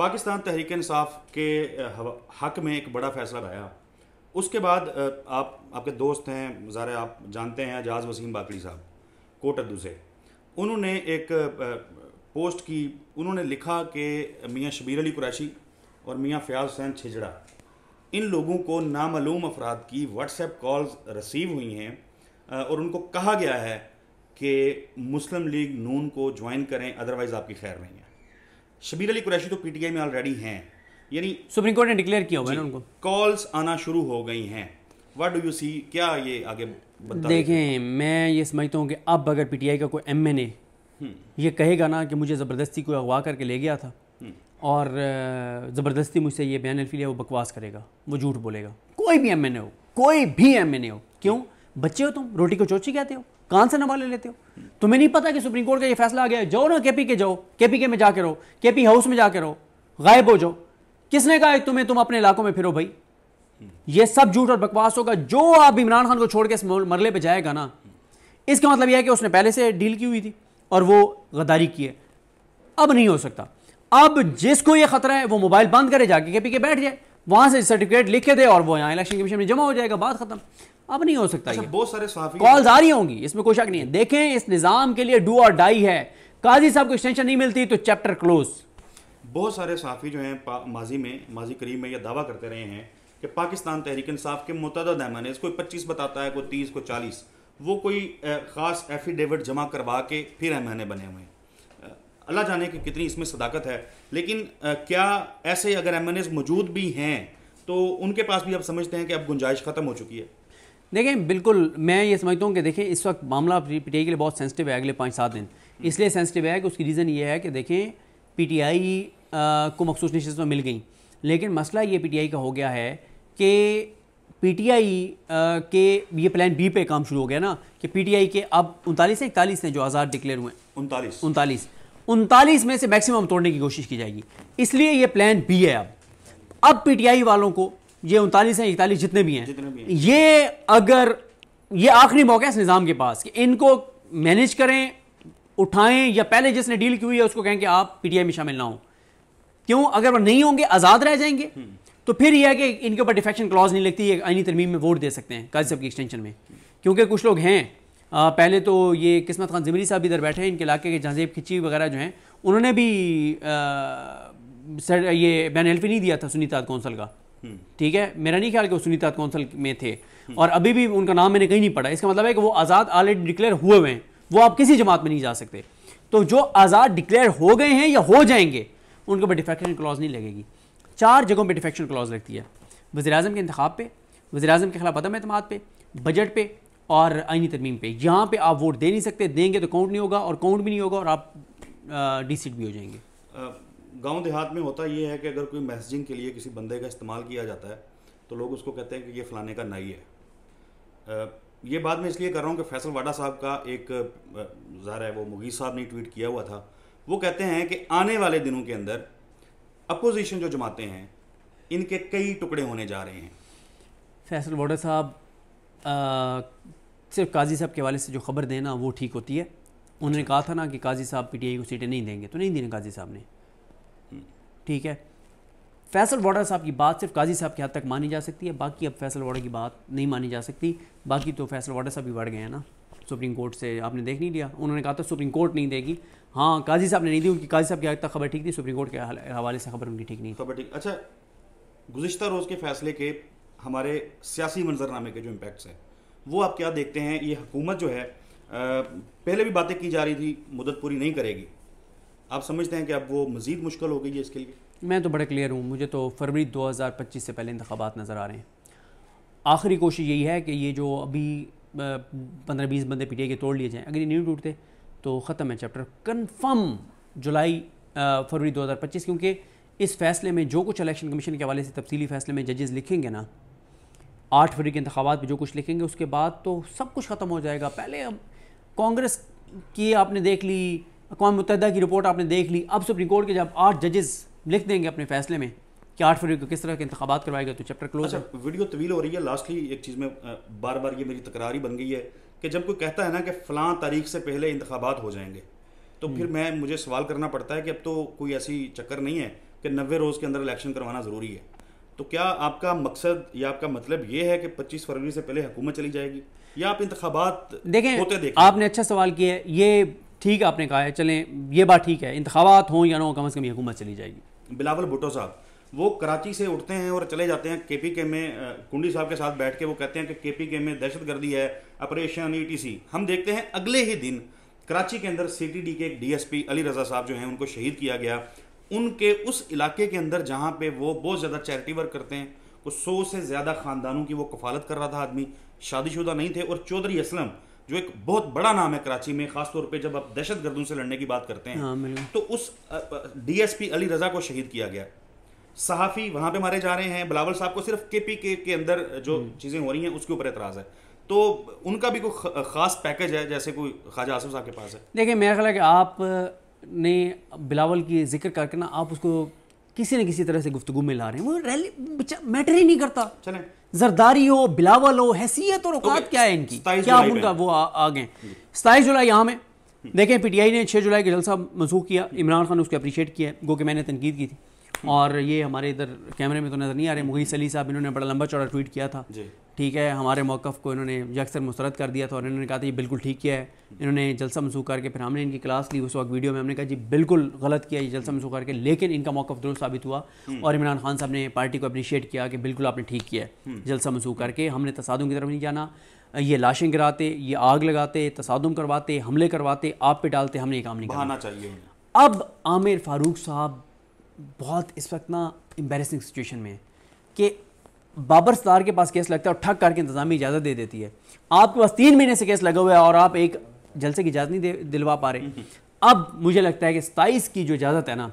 पाकिस्तान तहरीक इंसाफ के हक में एक बड़ा फैसला आया उसके बाद आप आपके दोस्त हैं ज़ारा आप जानते हैं एजाज वसीम बाकड़ी साहब कोट अद्दू से उन्होंने एक पोस्ट की उन्होंने लिखा कि मियाँ शबीर अली कुरैशी और मियाँ फ़याज हुसैन छिजड़ा इन लोगों को नामालूम अफराद की व्हाट्सएप कॉल्स रिसीव हुई हैं और उनको कहा गया है कि मुस्लिम लीग नून को ज्वाइन करें अदरवाइज़ आपकी खैर नहीं है शबीर अली कुरैशी तो पीटीआई में ऑलरेडी हैं यानी सुप्रीम कोर्ट ने डिक्लेयर किया हुआ है उनको कॉल्स आना शुरू हो गई हैं व्हाट डू यू सी क्या ये आगे देखें मैं ये समझता हूँ कि अब अगर पीटीआई का कोई एम एन ए ये कहेगा ना कि मुझे ज़बरदस्ती कोई अगवा करके ले गया था हम्म। और ज़बरदस्ती मुझसे ये बयान लिया वो बकवास करेगा वो झूठ बोलेगा कोई भी एम एन ए हो कोई भी एम एन ए हो क्यों बच्चे हो तुम रोटी को चोची कहते हो कहां से ले लेते हो तुम्हें नहीं पता कि सुप्रीम कोर्ट का ये फैसला आ गया जाओ ना केपी के जाओ केपी के में जाकर रहो केपी हाउस में जाकर रहो गायब हो जाओ किसने कहा तुम्हें तुम अपने इलाकों में फिरो भाई ये सब झूठ और बकवास होगा जो आप इमरान खान को छोड़ के इस मरले पर जाएगा ना इसका मतलब यह है कि उसने पहले से डील की हुई थी और वो गद्दारी की है अब नहीं हो सकता अब जिसको ये खतरा है वो मोबाइल बंद करे जाके के पीके बैठ जाए वहाँ से सर्टिफिकेट लिख के दे और वो यहाँ इलेक्शन कमीशन में जमा हो जाएगा बात खत्म अब नहीं हो सकता अच्छा, बहुत सारे कॉल्स आ रही होंगी इसमें कोई शक नहीं है देखें इस निज़ाम के लिए डू और डाई है काजी साहब को एक्सटेंशन नहीं मिलती तो चैप्टर क्लोज बहुत सारे साफी जो हैं माजी में माजी करीब में यह दावा करते रहे हैं कि पाकिस्तान तहरीक इंसाफ के मुतद पैमाने कोई पच्चीस बताता है कोई तीस कोई चालीस वो कोई ख़ास एफिडेविट जमा करवा के फिर अहमाने बने हुए हैं अल्लाह जाने की कितनी इसमें सदाकत है लेकिन क्या ऐसे अगर एम मौजूद भी हैं तो उनके पास भी आप समझते हैं कि अब गुंजाइश ख़त्म हो चुकी है देखें बिल्कुल मैं ये समझता हूँ कि देखें इस वक्त मामला पीटीआई के लिए बहुत सेंसिटिव है अगले पाँच सात दिन हम्म। इसलिए सेंसिटिव है कि उसकी रीज़न ये है कि देखें पीटीआई को मखसूस में मिल गई लेकिन मसला ये पीटीआई का हो गया है कि पीटीआई के ये प्लान बी पे काम शुरू हो गया ना कि पीटीआई के अब उनतालीस से इकतालीस हैं जो आज़ाद डिक्लेयर हुए उनतालीस उनतालीस उनतालीस में से मैक्सिमम तोड़ने की कोशिश की जाएगी इसलिए ये प्लान बी है अब अब पीटीआई वालों को ये उनतालीस हैं इकतालीस जितने भी हैं ये अगर ये आखिरी मौका है इस निज़ाम के पास कि इनको मैनेज करें उठाएं या पहले जिसने डील की हुई है उसको कहें कि आप पीटीआई में शामिल ना हो क्यों अगर वो नहीं होंगे आज़ाद रह जाएंगे हम्म। तो फिर यह है कि इनके ऊपर डिफेक्शन क्लॉज नहीं लगती है आईनी तरमीम में वोट दे सकते हैं काजी साहब की एक्सटेंशन में क्योंकि कुछ लोग हैं पहले तो ये किस्मत खान ज़मरी साहब इधर बैठे हैं इनके इलाके के जहाँजेब खिची वगैरह जो हैं उन्होंने भी सर ये बैन एल्फी नहीं दिया था सुनीता कौंसल का हम्म। ठीक है मेरा नहीं ख्याल कि वो सुनीता कौंसल में थे और अभी भी उनका नाम मैंने कहीं नहीं पढ़ा इसका मतलब है कि वो आज़ाद ऑलरेडी डिक्लेयर हुए हुए हैं वो आप किसी जमात में नहीं जा सकते तो जो आज़ाद डिक्लेयर हो गए हैं या हो जाएंगे उनके ऊपर डिफेक्शन क्लॉज नहीं लगेगी चार जगहों पर डिफेक्शन क्लॉज लगती है वजी अजम के इंतब पर वजी अजम के खिलाफ अदम अतमाद पर बजट पर और आइनी तरमीम पे यहाँ पे आप वोट दे नहीं सकते देंगे तो काउंट नहीं होगा और काउंट भी नहीं होगा और आप डिसीट भी हो जाएंगे गांव देहात में होता यह है कि अगर कोई मैसेजिंग के लिए किसी बंदे का इस्तेमाल किया जाता है तो लोग उसको कहते हैं कि ये फलाने का नाई है ये बात मैं इसलिए कर रहा हूँ कि फैसल वाडा साहब का एक ज़ाहिर है वो मुगी साहब ने ट्वीट किया हुआ था वो कहते हैं कि आने वाले दिनों के अंदर अपोजिशन जो जमाते हैं इनके कई टुकड़े होने जा रहे हैं फैसल वाडा साहब सिर्फ काजी साहब के हवाले से जो खबर देना वो ठीक होती है उन्होंने कहा था ना कि काजी साहब पीटीआई को सीटें नहीं देंगे तो नहीं दी ना काजी साहब ने ठीक है फैसल वाडा साहब की बात सिर्फ काजी साहब के हद तक मानी जा सकती है बाकी अब फैसल वाडा की बात नहीं मानी जा सकती बाकी तो फैसल वाडा साहब भी बढ़ गए हैं ना सुप्रीम कोर्ट से आपने देख नहीं लिया उन्होंने कहा था सुप्रीम कोर्ट नहीं देगी हाँ काजी साहब ने नहीं दी उनकी काजी साहब की हद तक खबर ठीक थी सुप्रीम कोर्ट के हवाले से खबर उनकी ठीक नहीं खबर ठीक अच्छा गुजशत रोज़ के फैसले के हमारे सियासी मंजरनामे के जो इम्पैक्ट्स हैं वो आप क्या देखते हैं ये हुकूमत जो है पहले भी बातें की जा रही थी मुदत पूरी नहीं करेगी आप समझते हैं कि अब वो मज़ीद मुश्किल हो गई है इसके लिए मैं तो बड़े क्लियर हूँ मुझे तो फरवरी 2025 से पहले इंतबात नज़र आ रहे हैं आखिरी कोशिश यही है कि ये जो अभी पंद्रह बीस बंदे पीटीआई के तोड़ लिए जाएँ अगर ये नहीं टूटते तो ख़त्म है चैप्टर कन्फर्म जुलाई फरवरी पच्चीस क्योंकि इस फैसले में जो कुछ इलेक्शन कमीशन के हवाले से तफसली फैसले में जजेस लिखेंगे ना आठ फरवरी के इंतबात में जो कुछ लिखेंगे उसके बाद तो सब कुछ ख़त्म हो जाएगा पहले अब कांग्रेस की आपने देख ली अकवा मुतहदा की रिपोर्ट आपने देख ली अब सुप्रीम कोर्ट के जब आठ जजेस लिख देंगे अपने फैसले में कि आठ फरवरी को किस तरह के इंतबात करवाएगा तो चैप्टर क्लोज अच्छा, है वीडियो तवील हो रही है लास्टली एक चीज़ में बार बार ये मेरी तकरार ही बन गई है कि जब कोई कहता है ना कि फ़लाँ तारीख से पहले इंतबात हो जाएंगे तो हम्म। फिर मैं मुझे सवाल करना पड़ता है कि अब तो कोई ऐसी चक्कर नहीं है कि नबे रोज़ के अंदर इलेक्शन करवाना ज़रूरी है तो क्या आपका मकसद या आपका मतलब ये है कि 25 फरवरी से पहले हुकूमत चली जाएगी या आप इंतबात देखें होते देखें आपने अच्छा सवाल किया है ये ठीक आपने कहा है चलें ये बात ठीक है इंतबात हों या ना कम अज़ कम ये हुकूमत चली जाएगी बिलावल भुटो साहब वो कराची से उठते हैं और चले जाते हैं के पी के में कुंडी साहब के साथ बैठ के वो कहते हैं कि के पी के में दहशत गर्दी है ऑपरेशन ई टी सी हम देखते हैं अगले ही दिन कराची के अंदर सी टी डी के एक D S P Ali Raza साहब जो हैं उनको शहीद किया गया उनके उस इलाके के अंदर जहाँ पे वो बहुत ज़्यादा चैरिटी वर्क करते हैं वो सौ से ज़्यादा ख़ानदानों की वो कफालत कर रहा था आदमी शादीशुदा नहीं थे और चौधरी असलम जो एक बहुत बड़ा नाम है कराची में खासतौर पे जब आप दहशत गर्दों से लड़ने की बात करते हैं हाँ, तो उस डीएसपी अली रजा को शहीद किया गया सहाफ़ी वहाँ पे मारे जा रहे हैं बिलावल साहब को सिर्फ केपी के के अंदर जो हम्म। चीज़ें हो रही हैं उसके ऊपर एतराज़ है तो उनका भी कोई ख़ास पैकेज है जैसे कोई ख्वाजा आसिफ साहब के पास है देखिए मेरा ख्याल है कि आप ने बिलावल की जिक्र करके ना आप उसको किसी न किसी तरह से गुफ्तगु में ला रहे हैं वो रैली मैटर ही नहीं करता चलें जरदारी हो बिलावल हो हैसियत और औकात क्या है इनकी क्या उनका वो आगे सताईस जुलाई यहाँ में हम्म। देखें पीटीआई ने छः जुलाई का जलसा मंसूख किया इमरान खान ने उसको अप्रिशिएट किया गो कि मैंने तनकीद की थी हम्म। और ये हमारे इधर कैमरे में तो नज़र नहीं आ रहे मुगीस अली साहब इन्होंने बड़ा लंबा चौड़ा ट्वीट किया था ठीक है हमारे मौक़ को इन्होंने यकसर मुस्रद कर दिया था और इन्होंने कहा था ये बिल्कुल ठीक किया है इन्होंने जलसा मसूख करके फिर हमने इनकी क्लास ली उस वक्त वीडियो में हमने कहा जी बिल्कुल गलत किया ये जलसा मसूख करके लेकिन इनका मौक़ दुरुस्त साबित हुआ हम्म। और इमरान खान साहब ने पार्टी को अप्रिशिएट किया कि बिल्कुल आपने ठीक किया है हम्म। जलसा मसूख करके हमने तसादों की तरफ नहीं जाना ये लाशें गिराते ये आग लगाते तसादम करवाते हमले करवाते आप पे डालते हमने ये काम नहीं करना चाहिए अब आमिर फारूक साहब बहुत इस वक्त ना एम्बेसिंग सिचुएशन में है कि बाबर सदार के पास केस लगता है और ठग करके इंतजामी इजाज़त दे देती है आपके पास तीन महीने से केस लगा हुआ है और आप एक जलसे की इजाज़त नहीं दिलवा पा रहे अब मुझे लगता है कि सताईस की जो इजाज़त है ना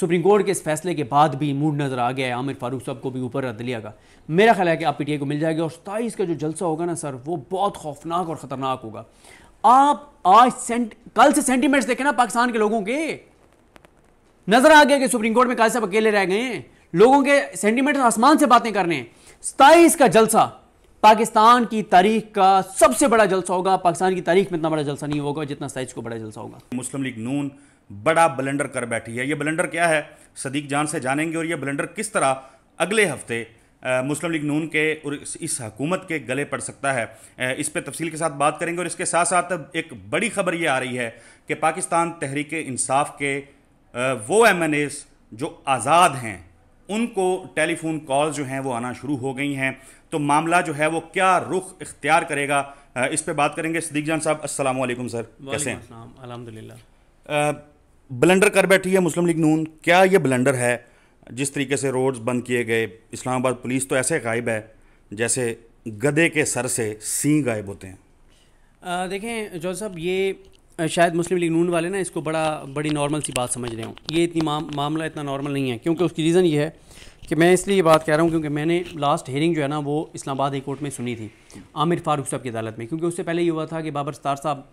सुप्रीम कोर्ट के इस फैसले के बाद भी मूड नज़र आ गया है आमिर फारूक साहब को भी ऊपर रद्द लिया का मेरा ख्याल है कि आप पीटीए को मिल जाएगा और सताईस का जो जलसा होगा ना सर वो बहुत खौफनाक और ख़तरनाक होगा आप आज सेंट कल से सेंटीमेंट्स देखें ना पाकिस्तान के लोगों के नजर आ गया कि सुप्रीम कोर्ट में काजी साहब अकेले रह गए हैं लोगों के सेंटीमेंट आसमान से बातें करने हैं सताईस का जलसा पाकिस्तान की तारीख का सबसे बड़ा जलसा होगा पाकिस्तान की तारीख में इतना बड़ा जलसा नहीं होगा जितना सताईस को बड़ा जलसा होगा मुस्लिम लीग नून बड़ा बलेंडर कर बैठी है ये बलेंडर क्या है सदीक जान से जानेंगे और ये बलेंडर किस तरह अगले हफ्ते मुस्लिम लीग नून के और इस हकूमत के गले पड़ सकता है इस पर तफसील के साथ बात करेंगे और इसके साथ साथ एक बड़ी खबर ये आ रही है कि पाकिस्तान तहरीक इंसाफ के वो एम जो आज़ाद हैं उनको टेलीफोन कॉल जो हैं वो आना शुरू हो गई हैं तो मामला जो है वो क्या रुख इख्तियार करेगा इस पर बात करेंगे सदीक जान साहब असल वालेकुम सर कैसे हैं अलहमदिल्ला ब्लंडर कर बैठी है मुस्लिम लीग नून क्या ये ब्लंडर है जिस तरीके से रोड्स बंद किए गए इस्लामाबाद पुलिस तो ऐसे गायब है जैसे गधे के सर से सी गायब होते हैं आ, देखें जो साहब ये शायद मुस्लिम लीग नून वाले ना इसको बड़ा बड़ी नॉर्मल सी बात समझ रहे हो ये इतनी मा, मामला इतना नॉर्मल नहीं है क्योंकि उसकी रीज़न ये है कि मैं इसलिए ये बात कह रहा हूँ क्योंकि मैंने लास्ट हेयरिंग जो है ना वो इस्लामाबाद हाई कोर्ट में सुनी थी आमिर फारूक साहब की अदालत में क्योंकि उससे पहले ये हुआ था कि बाबर स्तार साहब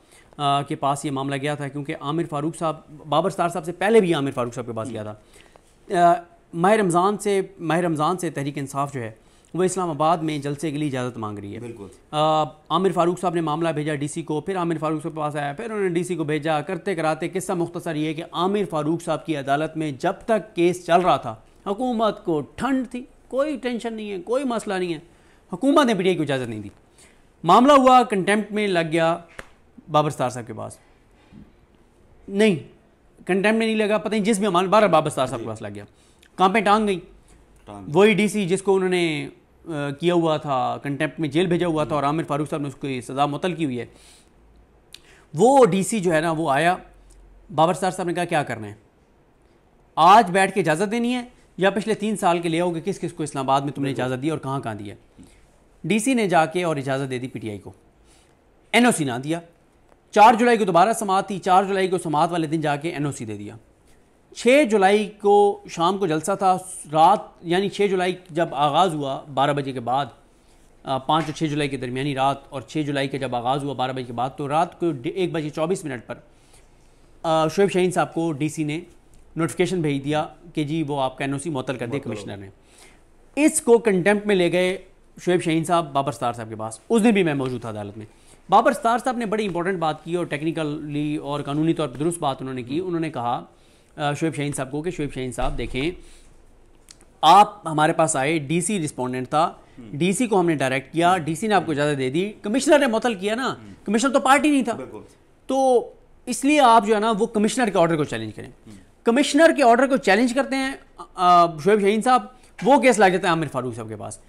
के पास ये मामला गया था क्योंकि आमिर फारूक साहब बाबर स्तार साहब से पहले भी आमिर फारूक साहब के पास गया था माह रमज़ान से माह रमज़ान से तहरीक इंसाफ जो है वो इस्लामाबाद में जलसे के लिए इजाज़त मांग रही है बिल्कुल आमिर फारूक साहब ने मामला भेजा डीसी को फिर आमिर फारूक साहब के पास आया फिर उन्होंने डीसी को भेजा करते कराते किस्सा मुख्तसर ये कि आमिर फारूक साहब की अदालत में जब तक केस चल रहा था हुकूमत को ठंड थी कोई टेंशन नहीं है कोई मसला नहीं है हुकूमत ने पीटीआई को इजाज़त नहीं दी मामला हुआ कंटेम्प्ट में लग गया बाबर स्तार साहब के पास नहीं कंटेम्प्ट में नहीं लगा पता नहीं जिस भी मान बार बाबर स्तार साहब के पास लग गया कहाँ पर टांग गई वही डीसी जिसको उन्होंने किया हुआ था कंटेम्प्ट में जेल भेजा हुआ था और आमिर फारूक साहब ने उसकी सज़ा मुतल की हुई है वो डीसी जो है ना वो आया बाबर सार साहब ने कहा क्या करना है आज बैठ के इजाज़त देनी है या पिछले तीन साल के ले आओगे किस किस को इस्लामाबाद में तुमने इजाज़त दी और कहाँ कहाँ दी है डीसी ने जाके और इजाज़त दे दी पी को एन ना दिया चार जुलाई को दोबारा समात थी चार जुलाई को समात वाले दिन जाके एन दे दिया छः जुलाई को शाम को जलसा था रात यानी छः जुलाई जब आगाज़ हुआ बारह बजे के बाद पाँच और छः जुलाई के दरमिया रात और छः जुलाई के जब आगाज़ हुआ बारह बजे के बाद तो रात को एक बजे चौबीस मिनट पर शुएब शहीन साहब को डी ने नोटिफिकेशन भेज दिया कि जी वो आपका एन ओ सी मअतल कर दिया कमिश्नर ने इसको कंटेम्प्ट में ले गए शुएब शहीन साहब बाबर स्तार साहब के पास उस दिन भी मैं मौजूद था अदालत में बाबर स्तार साहब ने बड़ी इंपॉर्टेंट बात की और टेक्निकली और कानूनी तौर पर दुरुस्त बात उन्होंने की उन्होंने कहा शुएब शहीन साहब को कि शुएब शहीन साहब देखें आप हमारे पास आए डीसी रिस्पोंडेंट था डीसी हम्म। को हमने डायरेक्ट किया डीसी हम्म। ने आपको इजाजत दे दी कमिश्नर ने मुतल किया ना कमिश्नर हम्म। तो पार्टी नहीं था तो इसलिए आप जो है ना वो कमिश्नर के ऑर्डर को चैलेंज करें कमिश्नर के ऑर्डर को चैलेंज करते हैं शुएब शहीन साहब वो केस ला जाता है आमिर फारूक साहब के पास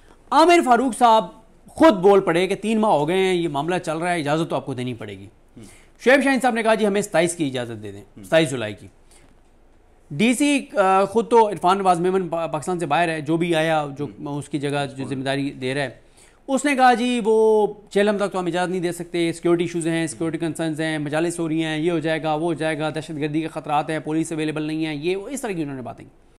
आमिर फारूक साहब खुद बोल पड़े कि तीन माह हो गए हैं ये मामला चल रहा है इजाज़त तो आपको देनी पड़ेगी शुएब शाहीन साहब ने कहा जी हमें सताइस की इजाज़त दे दें सताईस जुलाई की डीसी uh, ख़ुद तो इरफान नवाज मेमन पाकिस्तान से बाहर है जो भी आया जो हम्म। उसकी जगह जो हाँ। जिम्मेदारी दे रहा है उसने कहा जी वो चेलम तक तो हम इजाज़त नहीं दे सकते सिक्योरिटी इशूज़ हैं सिक्योरिटी हम्म। कंसर्नस हैं मजालस हो रही हैं ये हो जाएगा वो हो जाएगा दहशत गर्दी के ख़तरात हैं पुलिस अवेलेबल नहीं है ये इस तरह की उन्होंने बातें